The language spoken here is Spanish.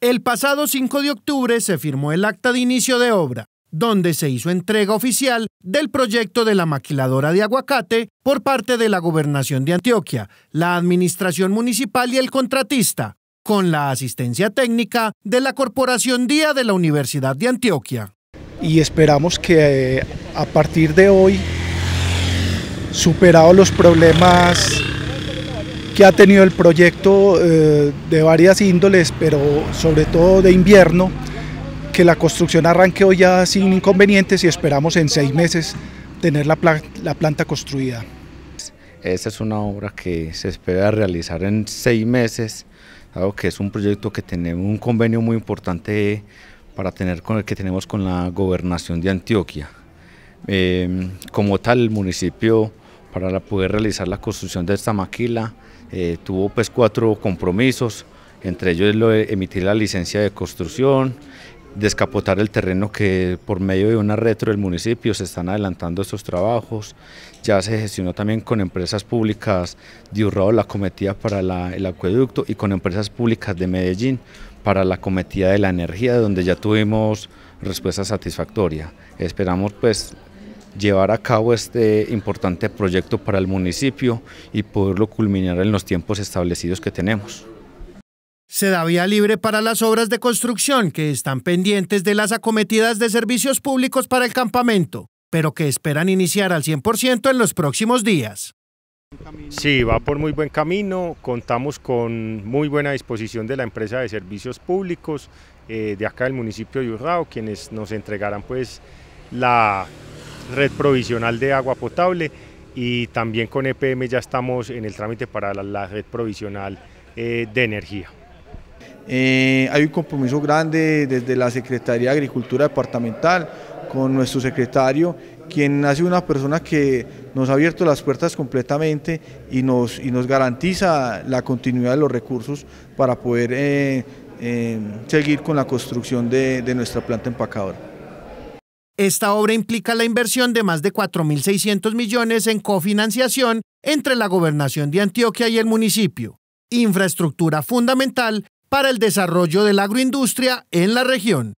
El pasado 5 de octubre se firmó el acta de inicio de obra, donde se hizo entrega oficial del proyecto de la maquiladora de aguacate por parte de la Gobernación de Antioquia, la Administración Municipal y el contratista, con la asistencia técnica de la Corporación Día de la Universidad de Antioquia. Y esperamos que eh, a partir de hoy, superados los problemas que ha tenido el proyecto eh, de varias índoles, pero sobre todo de invierno, que la construcción arranque hoy ya sin inconvenientes y esperamos en seis meses tener la, planta construida. Esa es una obra que se espera realizar en seis meses, algo que es un proyecto que tenemos un convenio muy importante para tener con el que tenemos con la gobernación de Antioquia. Em, como tal, el municipio para poder realizar la construcción de esta maquila. Eh, tuvo pues cuatro compromisos, entre ellos lo emitir la licencia de construcción, descapotar el terreno que por medio de una retro del municipio se están adelantando estos trabajos. Ya se gestionó también con empresas públicas de Urrao la cometida para el acueducto y con empresas públicas de Medellín para la cometida de la energía, donde ya tuvimos respuesta satisfactoria. Esperamos pues llevar a cabo este importante proyecto para el municipio y poderlo culminar en los tiempos establecidos que tenemos. Se da vía libre para las obras de construcción que están pendientes de las acometidas de servicios públicos para el campamento, pero que esperan iniciar al 100% en los próximos días. Sí, va por muy buen camino, contamos con muy buena disposición de la empresa de servicios públicos eh, de acá del municipio de Urrao, quienes nos entregarán pues la red provisional de agua potable y también con EPM ya estamos en el trámite para la, red provisional eh, de energía. Eh, hay un compromiso grande desde la Secretaría de Agricultura Departamental con nuestro secretario, quien ha sido una persona que nos ha abierto las puertas completamente y nos, y nos garantiza la continuidad de los recursos para poder eh, seguir con la construcción de, de nuestra planta empacadora. Esta obra implica la inversión de más de 4.600 millones en cofinanciación entre la gobernación de Antioquia y el municipio, infraestructura fundamental para el desarrollo de la agroindustria en la región.